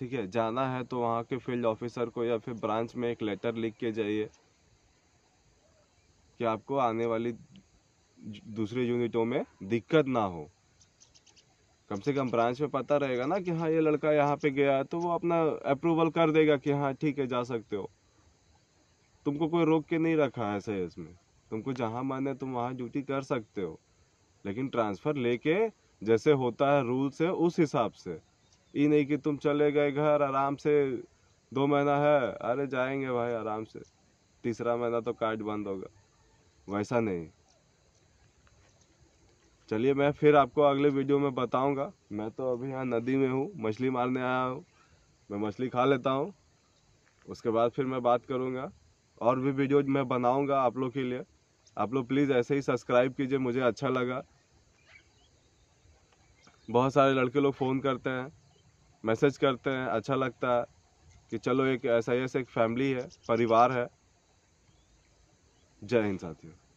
ठीक है जाना है तो वहाँ के फील्ड ऑफिसर को या फिर ब्रांच में एक लेटर लिख के जाइए कि आपको आने वाली दूसरे यूनिटों में दिक्कत ना हो कम से कम ब्रांच में पता रहेगा ना कि हाँ ये लड़का यहाँ पे गया तो वो अपना अप्रूवल कर देगा कि हाँ ठीक है जा सकते हो तुमको कोई रोक के नहीं रखा है ऐसे इसमें तुमको जहाँ माने तुम वहाँ ड्यूटी कर सकते हो लेकिन ट्रांसफ़र लेके जैसे होता है रूल से उस हिसाब से ये नहीं कि तुम चले गए घर आराम से दो महीना है अरे जाएंगे भाई आराम से तीसरा महीना तो कार्ड बंद होगा वैसा नहीं चलिए मैं फिर आपको अगले वीडियो में बताऊंगा मैं तो अभी यहाँ नदी में हूँ मछली मारने आया हूँ मैं मछली खा लेता हूँ उसके बाद फिर मैं बात करूँगा और भी वीडियो मैं बनाऊँगा आप लोग के लिए आप लोग प्लीज़ ऐसे ही सब्सक्राइब कीजिए मुझे अच्छा लगा बहुत सारे लड़के लोग फ़ोन करते हैं मैसेज करते हैं अच्छा लगता है कि चलो एक ऐसा ही ऐसा एक फैमिली है परिवार है जय हिंद साथियों